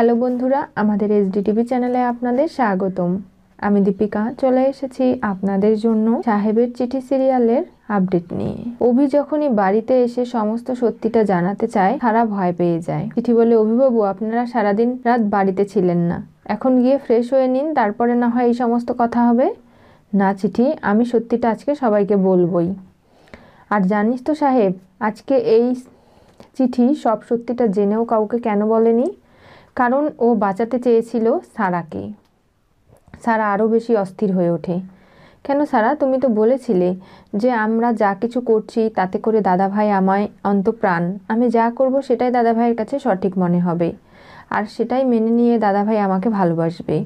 hello বন্ধুরা আমাদের SDTV চ্যানেলে আপনাদের স্বাগতম আমি দীপিকা চলে এসেছি আপনাদের জন্য সাহেবের চিঠি সিরিয়ালের আপডেট নিয়ে অভি যখনই বাড়িতে এসে সমস্ত সত্যিটা জানাতে চায় সারা ভয় পেয়ে যায় চিঠি বলে অভিবাবু আপনারা সারাদিন রাত বাড়িতে ছিলেন না এখন গিয়ে ফ্রেশ হয়ে নিন তারপরে না হয় এই সমস্ত কথা হবে না চিঠি আমি সত্যিটা আজকে সবাইকে বলবই আর জানিস তো সাহেব আজকে এই চিঠি সব সত্যিটা জেনেও কাউকে কেন বলেনি কারণ ও বাঁচাতে চেয়েছিল সারাকে সারা আরও বেশি অস্থির হয়ে ওঠে কেন সারা তুমি তো বলেছিলে যে আমরা যা কিছু করছি তাতে করে দাদাভাই আমায় অন্তপ্রাণ আমি যা করব সেটাই দাদাভাইয়ের কাছে সঠিক মনে হবে আর সেটাই মেনে নিয়ে দাদাভাই আমাকে ভালোবাসবে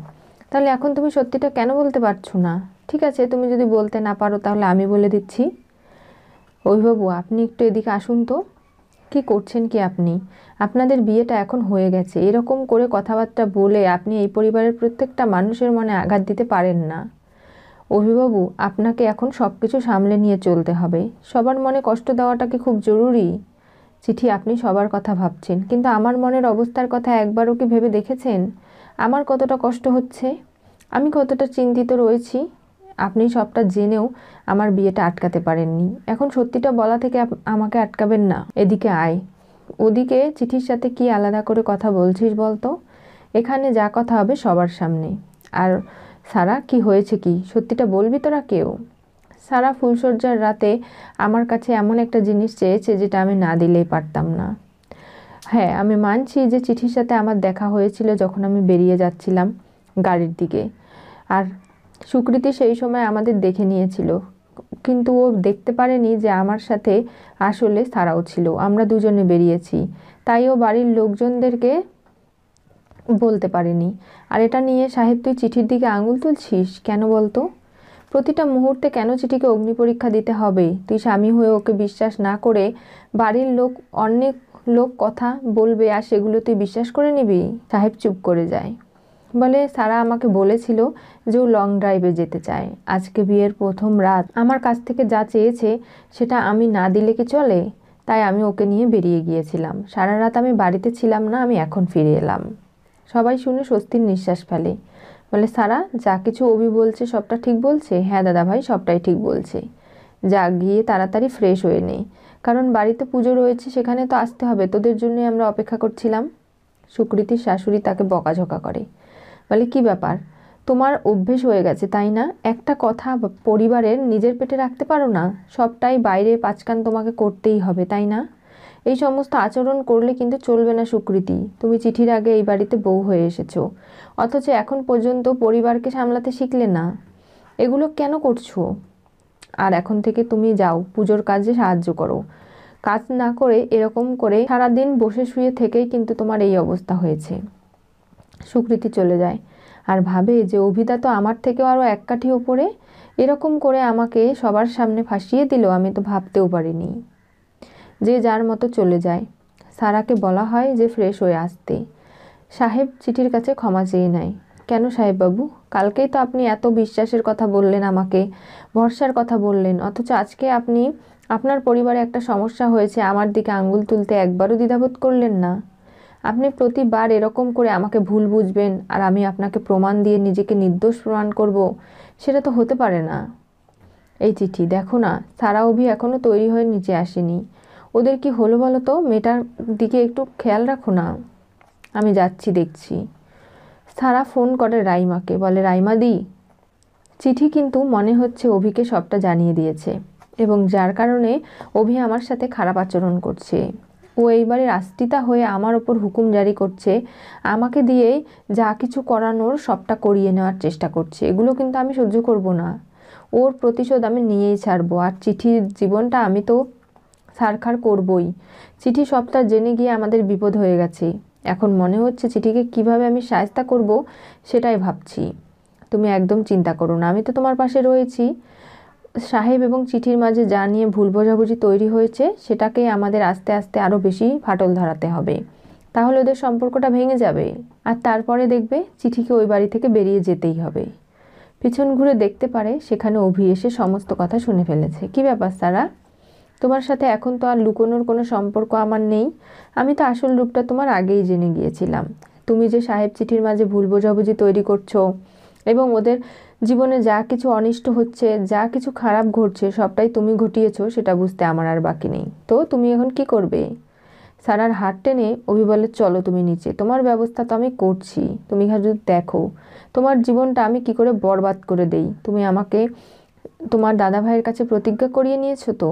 তাহলে এখন তুমি সত্যিটা কেন বলতে পারছো না ঠিক আছে তুমি যদি বলতে না পারো তাহলে আমি বলে দিচ্ছি বাবু আপনি একটু এদিকে আসুন তো কি করছেন কি আপনি আপনাদের বিয়েটা এখন হয়ে গেছে এরকম করে কথাবার্তা বলে আপনি এই পরিবারের প্রত্যেকটা মানুষের মনে আঘাত দিতে পারেন না অভিবাবু আপনাকে এখন সব কিছু সামলে নিয়ে চলতে হবে সবার মনে কষ্ট দেওয়াটা কি খুব জরুরি চিঠি আপনি সবার কথা ভাবছেন কিন্তু আমার মনের অবস্থার কথা একবারও কি ভেবে দেখেছেন আমার কতটা কষ্ট হচ্ছে আমি কতটা চিন্তিত রয়েছি আপনি সবটা জেনেও আমার বিয়েটা আটকাতে পারেননি এখন সত্যিটা বলা থেকে আমাকে আটকাবেন না এদিকে আয় ওদিকে চিঠির সাথে কি আলাদা করে কথা বলছিস বলতো এখানে যা কথা হবে সবার সামনে আর সারা কি হয়েছে কি সত্যিটা বলবি তোরা কেউ সারা ফুলসজ্জার রাতে আমার কাছে এমন একটা জিনিস চেয়েছে যেটা আমি না দিলেই পারতাম না হ্যাঁ আমি মানছি যে চিঠির সাথে আমার দেখা হয়েছিল যখন আমি বেরিয়ে যাচ্ছিলাম গাড়ির দিকে আর সুকৃতি সেই সময় আমাদের দেখে নিয়েছিল কিন্তু ও দেখতে পারেনি যে আমার সাথে আসলে সারাও ছিল আমরা দুজনে বেরিয়েছি তাই ও বাড়ির লোকজনদেরকে বলতে পারেনি আর এটা নিয়ে সাহেব তুই চিঠির দিকে আঙুল তুলছিস কেন বলতো প্রতিটা মুহূর্তে কেন চিঠিকে অগ্নি পরীক্ষা দিতে হবে তুই স্বামী হয়ে ওকে বিশ্বাস না করে বাড়ির লোক অনেক লোক কথা বলবে আর সেগুলো তুই বিশ্বাস করে নিবি সাহেব চুপ করে যায় বলে সারা আমাকে বলেছিল যে ও লং ড্রাইভে যেতে চায় আজকে বিয়ের প্রথম রাত আমার কাছ থেকে যা চেয়েছে সেটা আমি না দিলে কি চলে তাই আমি ওকে নিয়ে বেরিয়ে গিয়েছিলাম সারা রাত আমি বাড়িতে ছিলাম না আমি এখন ফিরে এলাম সবাই শুনে স্বস্তির নিঃশ্বাস ফেলে বলে সারা যা কিছু অভি বলছে সবটা ঠিক বলছে হ্যাঁ দাদা ভাই সবটাই ঠিক বলছে যা গিয়ে তাড়াতাড়ি ফ্রেশ হয়ে নেই কারণ বাড়িতে পুজো রয়েছে সেখানে তো আসতে হবে তোদের জন্যই আমরা অপেক্ষা করছিলাম সুকৃতির শাশুড়ি তাকে বকাঝকা করে বলে কি ব্যাপার তোমার অভ্যেস হয়ে গেছে তাই না একটা কথা পরিবারের নিজের পেটে রাখতে পারো না সবটাই বাইরে পাঁচকান তোমাকে করতেই হবে তাই না এই সমস্ত আচরণ করলে কিন্তু চলবে না সুকৃতি তুমি চিঠির আগে এই বাড়িতে বউ হয়ে এসেছো অথচ এখন পর্যন্ত পরিবারকে সামলাতে শিখলে না এগুলো কেন করছো আর এখন থেকে তুমি যাও পুজোর কাজে সাহায্য করো কাজ না করে এরকম করে সারাদিন বসে শুয়ে থেকেই কিন্তু তোমার এই অবস্থা হয়েছে সুকৃতি চলে যায় আর ভাবে যে অভিতা তো আমার থেকেও আরও এক কাঠি ওপরে এরকম করে আমাকে সবার সামনে ফাঁসিয়ে দিল আমি তো ভাবতেও পারিনি যে যার মতো চলে যায় সারাকে বলা হয় যে ফ্রেশ হয়ে আসতে সাহেব চিঠির কাছে ক্ষমা চেয়ে নেয় কেন সাহেববাবু কালকেই তো আপনি এত বিশ্বাসের কথা বললেন আমাকে ভরসার কথা বললেন অথচ আজকে আপনি আপনার পরিবারে একটা সমস্যা হয়েছে আমার দিকে আঙ্গুল তুলতে একবারও দ্বিধাবোধ করলেন না আপনি প্রতিবার এরকম করে আমাকে ভুল বুঝবেন আর আমি আপনাকে প্রমাণ দিয়ে নিজেকে নির্দোষ প্রমাণ করব সেটা তো হতে পারে না এই চিঠি দেখো না সারা অভি এখনও তৈরি হয়ে নিচে আসেনি ওদের কি হলো বলো তো মেয়েটার দিকে একটু খেয়াল রাখো না আমি যাচ্ছি দেখছি সারা ফোন করে রাইমাকে বলে রাইমা দি চিঠি কিন্তু মনে হচ্ছে অভিকে সবটা জানিয়ে দিয়েছে এবং যার কারণে অভি আমার সাথে খারাপ আচরণ করছে ও এইবারে রাস্তিতা হয়ে আমার ওপর হুকুম জারি করছে আমাকে দিয়েই যা কিছু করানোর সবটা করিয়ে নেওয়ার চেষ্টা করছে এগুলো কিন্তু আমি সহ্য করব না ওর প্রতিশোধ আমি নিয়েই ছাড়বো আর চিঠির জীবনটা আমি তো সারখার করবই চিঠি সবটা জেনে গিয়ে আমাদের বিপদ হয়ে গেছে এখন মনে হচ্ছে চিঠিকে কিভাবে আমি সায়স্তা করব সেটাই ভাবছি তুমি একদম চিন্তা করো না আমি তো তোমার পাশে রয়েছি সাহেব এবং চিঠির মাঝে যা নিয়ে ভুল বোঝাবুঝি তৈরি হয়েছে সেটাকেই আমাদের আস্তে আস্তে আরও বেশি ফাটল ধরাতে হবে তাহলে ওদের সম্পর্কটা ভেঙে যাবে আর তারপরে দেখবে চিঠিকে ওই বাড়ি থেকে বেরিয়ে যেতেই হবে পিছন ঘুরে দেখতে পারে সেখানে অভি এসে সমস্ত কথা শুনে ফেলেছে কি ব্যাপার সারা তোমার সাথে এখন তো আর লুকোনোর কোনো সম্পর্ক আমার নেই আমি তো আসল রূপটা তোমার আগেই জেনে গিয়েছিলাম তুমি যে সাহেব চিঠির মাঝে ভুল বোঝাবুঝি তৈরি করছো এবং ওদের জীবনে যা কিছু অনিষ্ট হচ্ছে যা কিছু খারাপ ঘটছে সবটাই তুমি ঘটিয়েছো সেটা বুঝতে আমার আর বাকি নেই তো তুমি এখন কি করবে সারার হাত টেনে অভি বলে চলো তুমি নিচে তোমার ব্যবস্থা তো আমি করছি তুমি যদি দেখো তোমার জীবনটা আমি কি করে বরবাদ করে দেই তুমি আমাকে তোমার দাদা ভাইয়ের কাছে প্রতিজ্ঞা করিয়ে নিয়েছো তো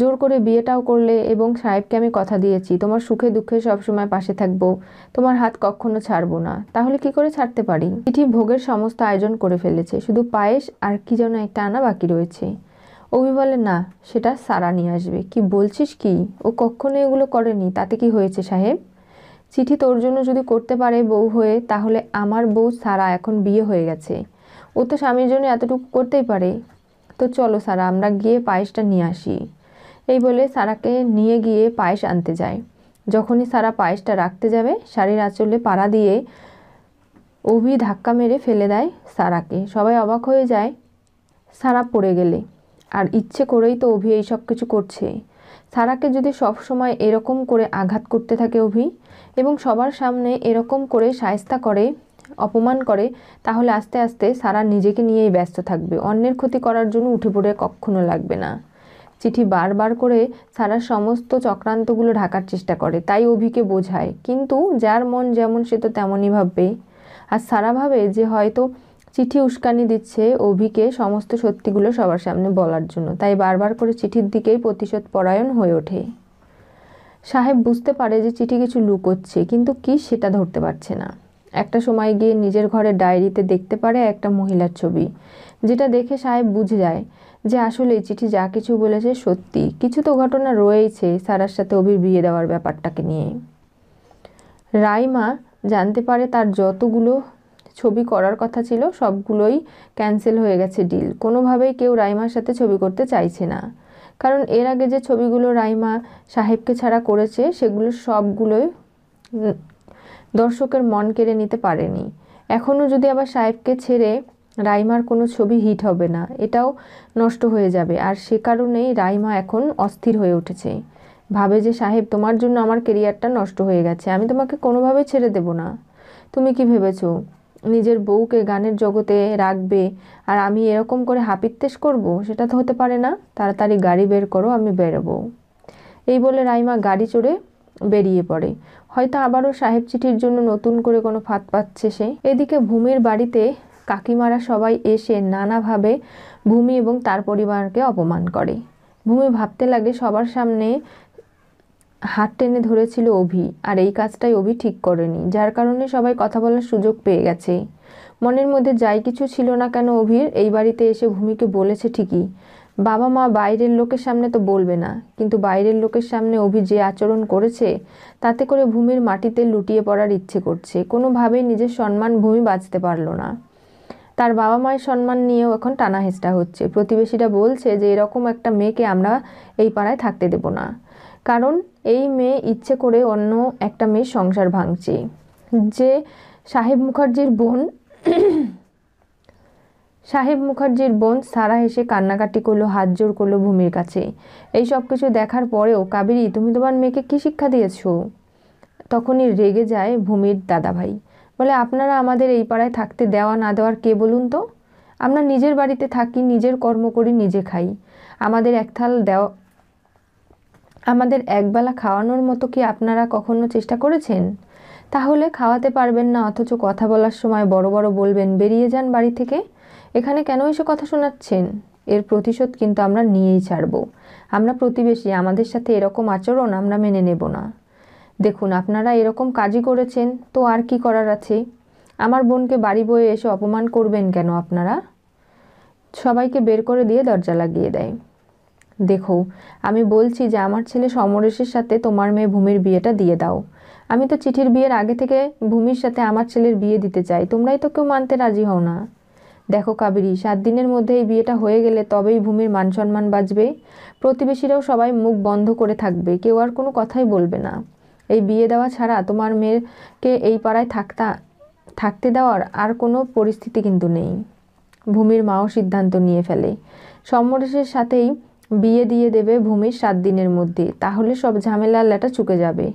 জোর করে বিয়েটাও করলে এবং সাহেবকে আমি কথা দিয়েছি তোমার সুখে দুঃখে সবসময় পাশে থাকবো তোমার হাত কখনো ছাড়বো না তাহলে কি করে ছাড়তে পারি চিঠি ভোগের সমস্ত আয়োজন করে ফেলেছে শুধু পায়েস আর কি যেন একটা আনা বাকি রয়েছে অভি বলে না সেটা সারা নিয়ে আসবে কি বলছিস কি ও কখনো এগুলো করেনি তাতে কি হয়েছে সাহেব চিঠি তোর জন্য যদি করতে পারে বউ হয়ে তাহলে আমার বউ সারা এখন বিয়ে হয়ে গেছে ও তো স্বামীর জন্য এতটুকু করতেই পারে তো চলো সারা আমরা গিয়ে পায়েসটা নিয়ে আসি এই বলে সারাকে নিয়ে গিয়ে পায়েস আনতে যায় যখনই সারা পায়েসটা রাখতে যাবে শাড়ির আঁচলে পাড়া দিয়ে অভি ধাক্কা মেরে ফেলে দেয় সারাকে সবাই অবাক হয়ে যায় সারা পড়ে গেলে আর ইচ্ছে করেই তো অভি এই সব কিছু করছে সারাকে যদি সব সময় এরকম করে আঘাত করতে থাকে অভি এবং সবার সামনে এরকম করে সায়স্তা করে অপমান করে তাহলে আস্তে আস্তে সারা নিজেকে নিয়েই ব্যস্ত থাকবে অন্যের ক্ষতি করার জন্য উঠে পড়ে কক্ষণও লাগবে না চিঠি বারবার করে সারা সমস্ত চক্রান্তগুলো ঢাকার চেষ্টা করে তাই অভিকে বোঝায় কিন্তু যার মন যেমন সে তো তেমনই ভাববে আর সারা ভাবে যে হয়তো চিঠি উস্কানি দিচ্ছে অভিকে সমস্ত সত্যিগুলো সবার সামনে বলার জন্য তাই বারবার করে চিঠির দিকেই প্রতিশোধ পরায়ণ হয়ে ওঠে সাহেব বুঝতে পারে যে চিঠি কিছু লুকোচ্ছে কিন্তু কি সেটা ধরতে পারছে না একটা সময় গিয়ে নিজের ঘরে ডায়েরিতে দেখতে পারে একটা মহিলার ছবি যেটা দেখে সাহেব বুঝে যায় যে আসলে চিঠি যা কিছু বলেছে সত্যি কিছু তো ঘটনা রয়েছে সারার সাথে অভির বিয়ে দেওয়ার ব্যাপারটাকে নিয়ে রাইমা জানতে পারে তার যতগুলো ছবি করার কথা ছিল সবগুলোই ক্যান্সেল হয়ে গেছে ডিল কোনোভাবেই কেউ রাইমার সাথে ছবি করতে চাইছে না কারণ এর আগে যে ছবিগুলো রাইমা সাহেবকে ছাড়া করেছে সেগুলো সবগুলোই দর্শকের মন কেড়ে নিতে পারেনি এখনও যদি আবার সাহেবকে ছেড়ে রাইমার কোনো ছবি হিট হবে না এটাও নষ্ট হয়ে যাবে আর সে কারণেই রাইমা এখন অস্থির হয়ে উঠেছে ভাবে যে সাহেব তোমার জন্য আমার কেরিয়ারটা নষ্ট হয়ে গেছে আমি তোমাকে কোনোভাবেই ছেড়ে দেব না তুমি কি ভেবেছো নিজের বউকে গানের জগতে রাখবে আর আমি এরকম করে হাপিত্তেশ করব সেটা তো হতে পারে না তাড়াতাড়ি গাড়ি বের করো আমি বেরোবো এই বলে রাইমা গাড়ি চড়ে বেরিয়ে পড়ে হয়তো আবারও সাহেব চিঠির জন্য নতুন করে কোনো ফাঁদ পাচ্ছে সে এদিকে ভূমির বাড়িতে কাকিমারা সবাই এসে নানাভাবে ভূমি এবং তার পরিবারকে অপমান করে ভূমি ভাবতে লাগে সবার সামনে হাত টেনে ধরেছিল অভি আর এই কাজটাই অভি ঠিক করেনি যার কারণে সবাই কথা বলার সুযোগ পেয়ে গেছে মনের মধ্যে যাই কিছু ছিল না কেন অভির এই বাড়িতে এসে ভূমিকে বলেছে ঠিকই বাবা মা বাইরের লোকের সামনে তো বলবে না কিন্তু বাইরের লোকের সামনে অভি যে আচরণ করেছে তাতে করে ভূমির মাটিতে লুটিয়ে পড়ার ইচ্ছে করছে কোনোভাবেই নিজের সম্মান ভূমি বাঁচতে পারলো না তার বাবা মায়ের সম্মান নিয়েও এখন টানা হচ্ছে প্রতিবেশীরা বলছে যে এরকম একটা মেয়েকে আমরা এই পাড়ায় থাকতে দেব না কারণ এই মেয়ে ইচ্ছে করে অন্য একটা মেয়ের সংসার ভাঙছে যে সাহেব মুখার্জির বোন সাহেব মুখার্জির বোন সারা হেসে কান্নাকাটি করলো হাত জোর করলো ভূমির কাছে এই সব কিছু দেখার পরেও কাবেরি তুমি তোমার মেয়েকে কি শিক্ষা দিয়েছ তখনই রেগে যায় ভূমির দাদাভাই বলে আপনারা আমাদের এই পাড়ায় থাকতে দেওয়া না দেওয়ার কে বলুন তো আমরা নিজের বাড়িতে থাকি নিজের কর্ম করি নিজে খাই আমাদের একথাল দেওয়া আমাদের একবেলা খাওয়ানোর মতো কি আপনারা কখনো চেষ্টা করেছেন তাহলে খাওয়াতে পারবেন না অথচ কথা বলার সময় বড় বড় বলবেন বেরিয়ে যান বাড়ি থেকে এখানে কেন এসে কথা শোনাচ্ছেন এর প্রতিশোধ কিন্তু আমরা নিয়েই ছাড়ব আমরা প্রতিবেশী আমাদের সাথে এরকম আচরণ আমরা মেনে নেব না দেখুন আপনারা এরকম কাজই করেছেন তো আর কি করার আছে আমার বোনকে বাড়ি বয়ে এসে অপমান করবেন কেন আপনারা সবাইকে বের করে দিয়ে দরজা লাগিয়ে দেয় দেখো আমি বলছি যে আমার ছেলে সমরেশের সাথে তোমার মেয়ে ভূমির বিয়েটা দিয়ে দাও আমি তো চিঠির বিয়ের আগে থেকে ভূমির সাথে আমার ছেলের বিয়ে দিতে চাই তোমরাই তো কেউ মানতে রাজি হও না দেখো কাবেরি সাত দিনের মধ্যে এই বিয়েটা হয়ে গেলে তবেই ভূমির মান সম্মান বাঁচবে প্রতিবেশীরাও সবাই মুখ বন্ধ করে থাকবে কেউ আর কোনো কথাই বলবে না এই বিয়ে দেওয়া ছাড়া তোমার মেয়েকে এই পাড়ায় থাকতা থাকতে দেওয়ার আর কোনো পরিস্থিতি কিন্তু নেই ভূমির মাও সিদ্ধান্ত নিয়ে ফেলে সমরেশের সাথেই বিয়ে দিয়ে দেবে ভূমির সাত দিনের মধ্যে তাহলে সব ঝামেলা আল্লাটা চুকে যাবে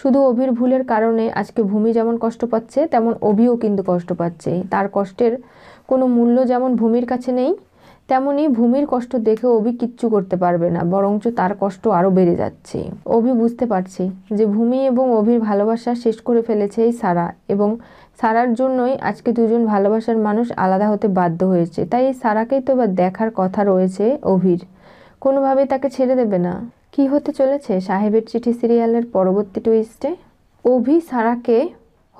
শুধু অভির ভুলের কারণে আজকে ভূমি যেমন কষ্ট পাচ্ছে তেমন অভিও কিন্তু কষ্ট পাচ্ছে তার কষ্টের কোনো মূল্য যেমন ভূমির কাছে নেই তেমনই ভূমির কষ্ট দেখে অভি কিচ্ছু করতে পারবে না বরঞ্চ তার কষ্ট আরও বেড়ে যাচ্ছে অভি বুঝতে পারছে যে ভূমি এবং অভির ভালোবাসা শেষ করে ফেলেছে এই সারা এবং সারার জন্যই আজকে দুজন ভালোবাসার মানুষ আলাদা হতে বাধ্য হয়েছে তাই এই সারাকেই তো এবার দেখার কথা রয়েছে অভির কোনোভাবেই তাকে ছেড়ে দেবে না কি হতে চলেছে সাহেবের চিঠি সিরিয়ালের পরবর্তী টুইস্টে অভি সারাকে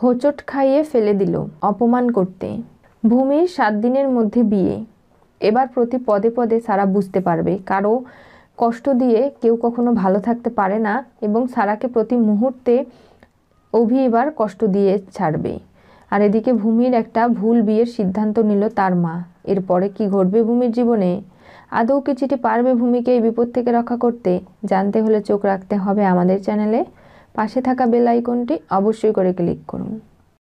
হোচট খাইয়ে ফেলে দিল অপমান করতে ভূমির সাত দিনের মধ্যে বিয়ে এবার প্রতি পদে পদে সারা বুঝতে পারবে কারো কষ্ট দিয়ে কেউ কখনো ভালো থাকতে পারে না এবং সারাকে প্রতি মুহূর্তে অভি এবার কষ্ট দিয়ে ছাড়বে আর এদিকে ভূমির একটা ভুল বিয়ের সিদ্ধান্ত নিল তার মা এরপরে কি ঘটবে ভূমির জীবনে আদৌ কি চিঠি পারবে ভূমিকে এই বিপদ থেকে রক্ষা করতে জানতে হলে চোখ রাখতে হবে আমাদের চ্যানেলে পাশে থাকা বেল আইকনটি অবশ্যই করে ক্লিক করুন